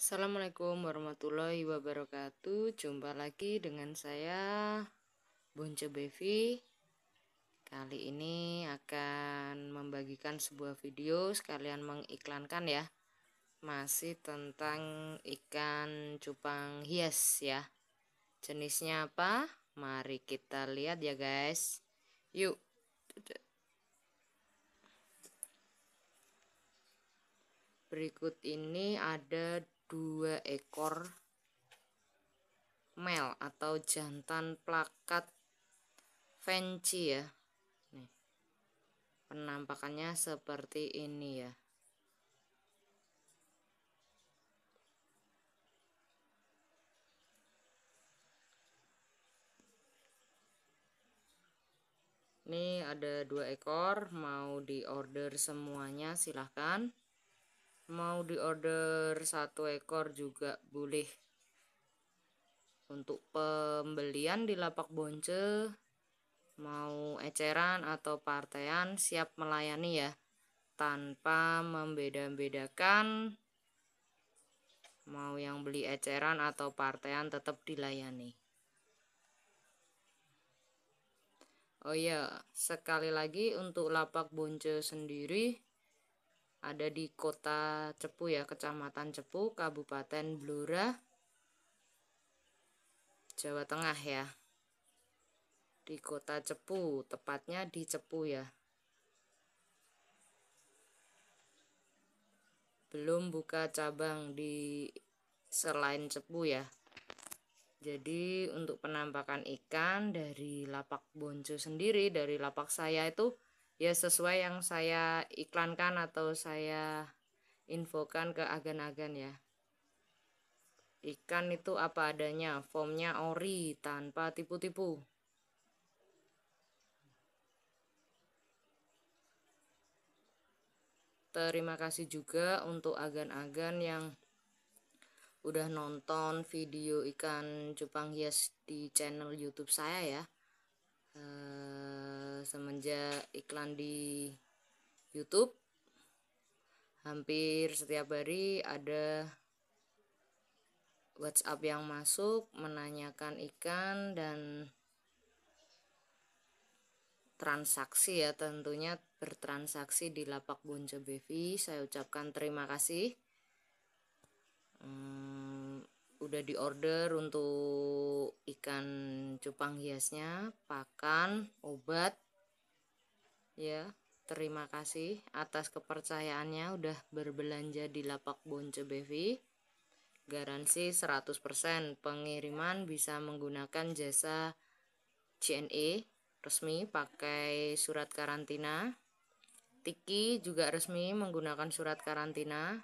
Assalamualaikum warahmatullahi wabarakatuh Jumpa lagi dengan saya Bonce Bevi Kali ini akan membagikan sebuah video Sekalian mengiklankan ya Masih tentang ikan cupang hias ya Jenisnya apa? Mari kita lihat ya guys Yuk Berikut ini ada dua ekor mel atau jantan plakat fancy ya. Nih. Penampakannya seperti ini ya. Ini ada dua ekor, mau diorder semuanya silahkan mau diorder satu ekor juga boleh untuk pembelian di lapak bonce mau eceran atau partean siap melayani ya tanpa membeda-bedakan mau yang beli eceran atau partean tetap dilayani oh iya, sekali lagi untuk lapak bonce sendiri ada di kota Cepu ya kecamatan Cepu Kabupaten Blora Jawa Tengah ya di kota Cepu tepatnya di Cepu ya belum buka cabang di selain Cepu ya jadi untuk penampakan ikan dari lapak boncu sendiri dari lapak saya itu ya sesuai yang saya iklankan atau saya infokan ke agen-agen ya ikan itu apa adanya formnya ori tanpa tipu-tipu terima kasih juga untuk agen-agen yang udah nonton video ikan cupang hias di channel YouTube saya ya. Eh, semenjak iklan di YouTube hampir setiap hari ada WhatsApp yang masuk menanyakan ikan dan transaksi ya tentunya bertransaksi di lapak Bonce Bevi saya ucapkan terima kasih hmm, udah diorder untuk ikan cupang hiasnya pakan obat ya terima kasih atas kepercayaannya udah berbelanja di lapak Bonce Bevi garansi 100% pengiriman bisa menggunakan jasa CNE resmi pakai surat karantina Tiki juga resmi menggunakan surat karantina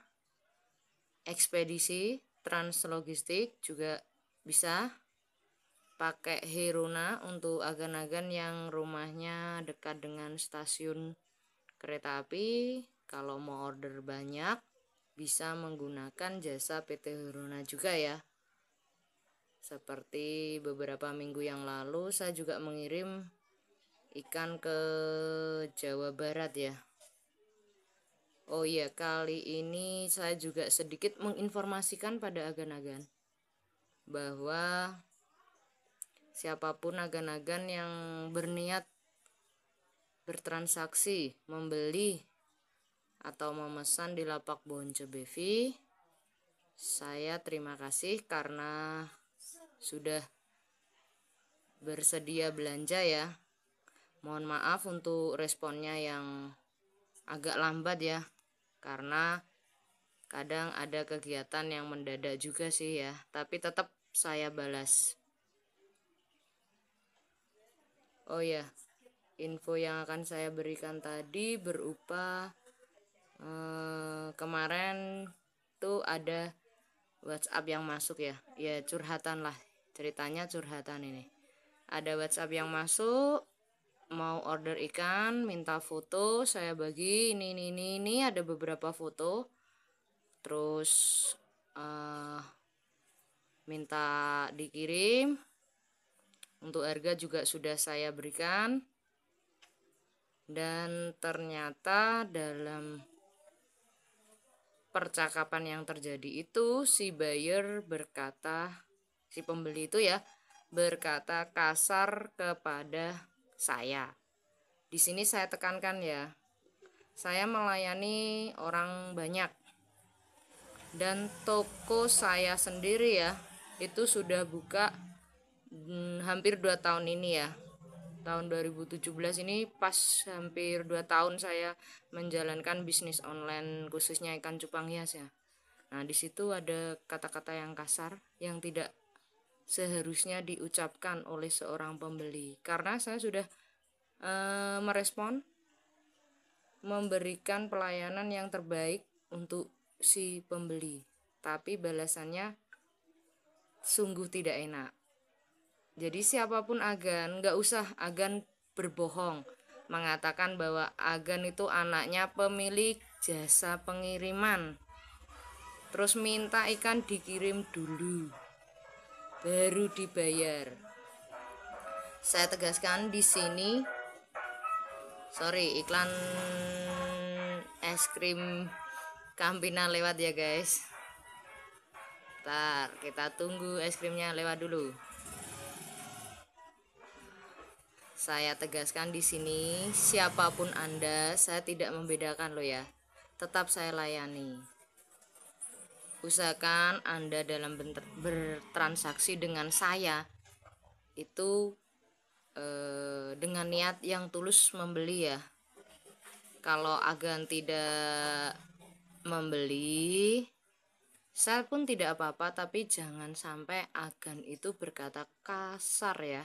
ekspedisi translogistik juga bisa pakai Herona untuk agan-agan yang rumahnya dekat dengan stasiun kereta api. Kalau mau order banyak, bisa menggunakan jasa PT Herona juga ya. Seperti beberapa minggu yang lalu saya juga mengirim ikan ke Jawa Barat ya. Oh iya, kali ini saya juga sedikit menginformasikan pada agan-agan bahwa siapapun agan-agan yang berniat bertransaksi membeli atau memesan di lapak Bonce Bevi saya terima kasih karena sudah bersedia belanja ya mohon maaf untuk responnya yang agak lambat ya karena kadang ada kegiatan yang mendadak juga sih ya tapi tetap saya balas Oh ya, info yang akan saya berikan tadi berupa uh, kemarin tuh ada WhatsApp yang masuk ya, ya curhatan lah ceritanya curhatan ini. Ada WhatsApp yang masuk mau order ikan, minta foto, saya bagi ini ini ini ini ada beberapa foto. Terus uh, minta dikirim untuk harga juga sudah saya berikan. Dan ternyata dalam percakapan yang terjadi itu si buyer berkata si pembeli itu ya berkata kasar kepada saya. Di sini saya tekankan ya. Saya melayani orang banyak. Dan toko saya sendiri ya itu sudah buka Hmm, hampir dua tahun ini ya tahun 2017 ini pas hampir 2 tahun saya menjalankan bisnis online khususnya ikan cupang hias ya. Nah, disitu ada kata-kata yang kasar yang tidak seharusnya diucapkan oleh seorang pembeli karena saya sudah e, merespon memberikan pelayanan yang terbaik untuk si pembeli, tapi balasannya sungguh tidak enak. Jadi siapapun agan, nggak usah agan berbohong mengatakan bahwa agan itu anaknya pemilik jasa pengiriman. Terus minta ikan dikirim dulu, baru dibayar. Saya tegaskan di sini, sorry iklan es krim Kampina lewat ya guys. Ntar kita tunggu es krimnya lewat dulu. Saya tegaskan di sini, siapapun Anda, saya tidak membedakan lo ya. Tetap saya layani. Usahakan Anda dalam bertransaksi dengan saya itu eh, dengan niat yang tulus membeli ya. Kalau agan tidak membeli, saya pun tidak apa-apa tapi jangan sampai agan itu berkata kasar ya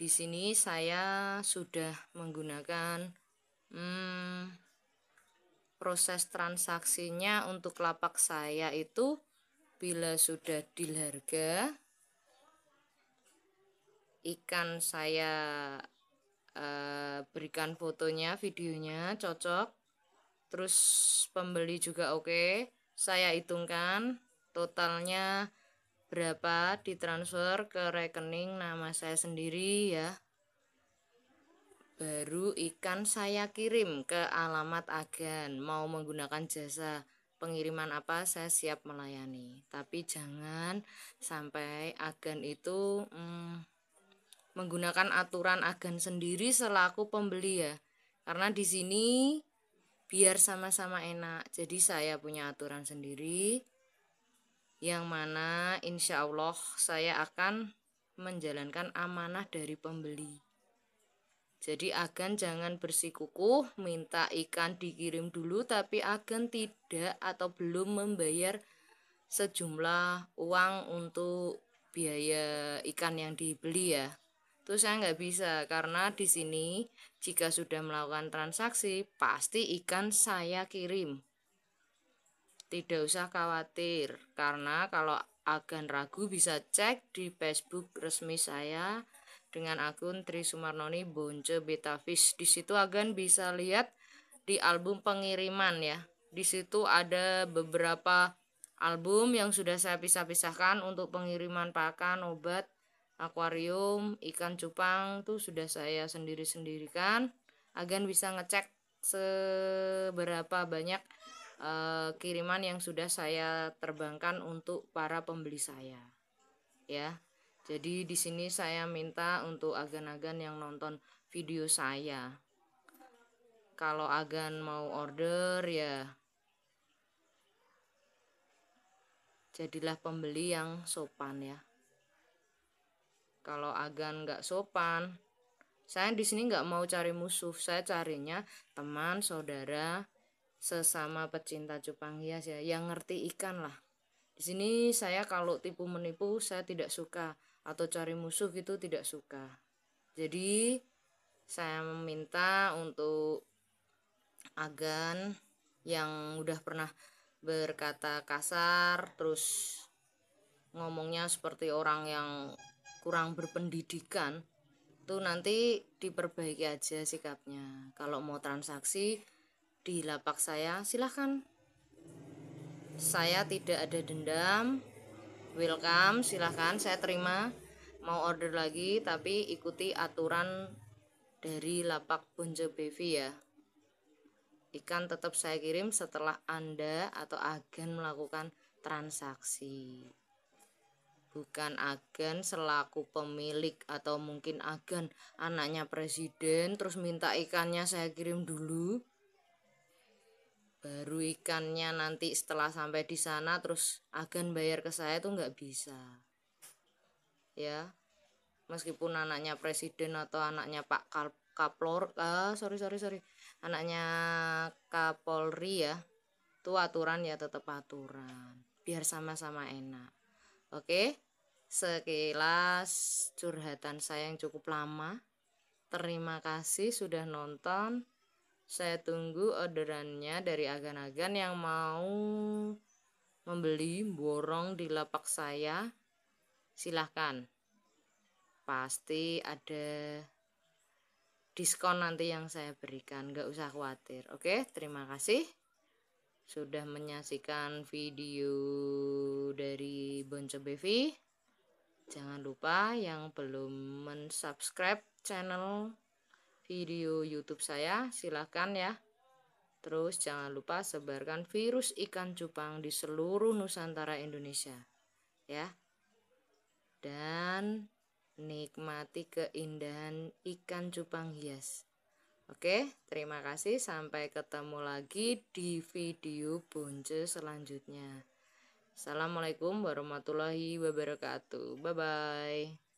di sini saya sudah menggunakan hmm, proses transaksinya untuk lapak saya itu bila sudah di harga ikan saya eh, berikan fotonya videonya cocok terus pembeli juga oke okay. saya hitungkan totalnya berapa ditransfer ke rekening nama saya sendiri ya. Baru ikan saya kirim ke alamat agen. Mau menggunakan jasa pengiriman apa saya siap melayani. Tapi jangan sampai agen itu hmm, menggunakan aturan agen sendiri selaku pembeli ya. Karena di sini biar sama-sama enak. Jadi saya punya aturan sendiri, yang mana insya Allah saya akan menjalankan amanah dari pembeli. Jadi agen jangan bersikukuh minta ikan dikirim dulu tapi agen tidak atau belum membayar sejumlah uang untuk biaya ikan yang dibeli ya. Itu saya nggak bisa karena di sini jika sudah melakukan transaksi pasti ikan saya kirim tidak usah khawatir, karena kalau agan ragu bisa cek di Facebook resmi saya dengan akun Tri Sumarnoni Bonce Betafish. Di situ agan bisa lihat di album pengiriman ya. Di situ ada beberapa album yang sudah saya pisah-pisahkan untuk pengiriman pakan, obat, akuarium, ikan cupang tuh sudah saya sendiri-sendirikan Agen bisa ngecek seberapa banyak uh, kiriman yang sudah saya terbangkan untuk para pembeli saya. Ya. Jadi di sini saya minta untuk agan-agan yang nonton video saya. Kalau agan mau order ya jadilah pembeli yang sopan ya. Kalau agan nggak sopan, saya di sini nggak mau cari musuh, saya carinya teman, saudara, sesama pecinta cupang iya hias ya yang ngerti ikan lah di sini saya kalau tipu menipu saya tidak suka atau cari musuh itu tidak suka jadi saya meminta untuk agan yang udah pernah berkata kasar terus ngomongnya seperti orang yang kurang berpendidikan tuh nanti diperbaiki aja sikapnya kalau mau transaksi di lapak saya silahkan saya tidak ada dendam welcome silahkan saya terima mau order lagi tapi ikuti aturan dari lapak Bonjo Bevi ya ikan tetap saya kirim setelah anda atau agen melakukan transaksi bukan agen selaku pemilik atau mungkin agen anaknya presiden terus minta ikannya saya kirim dulu baru ikannya nanti setelah sampai di sana terus agen bayar ke saya itu nggak bisa ya meskipun anaknya presiden atau anaknya Pak Kal Kaplor ah sorry sorry sorry anaknya Kapolri ya itu aturan ya tetap aturan biar sama-sama enak oke sekilas curhatan saya yang cukup lama terima kasih sudah nonton saya tunggu orderannya dari agan-agan yang mau membeli borong di lapak saya. Silahkan. Pasti ada diskon nanti yang saya berikan. Gak usah khawatir. Oke, terima kasih sudah menyaksikan video dari Bonco Bevi. Jangan lupa yang belum mensubscribe channel video YouTube saya. Silahkan ya. Terus jangan lupa sebarkan virus ikan cupang di seluruh Nusantara Indonesia. Ya. Dan nikmati keindahan ikan cupang hias. Oke, terima kasih. Sampai ketemu lagi di video bonce selanjutnya. Assalamualaikum warahmatullahi wabarakatuh. Bye-bye.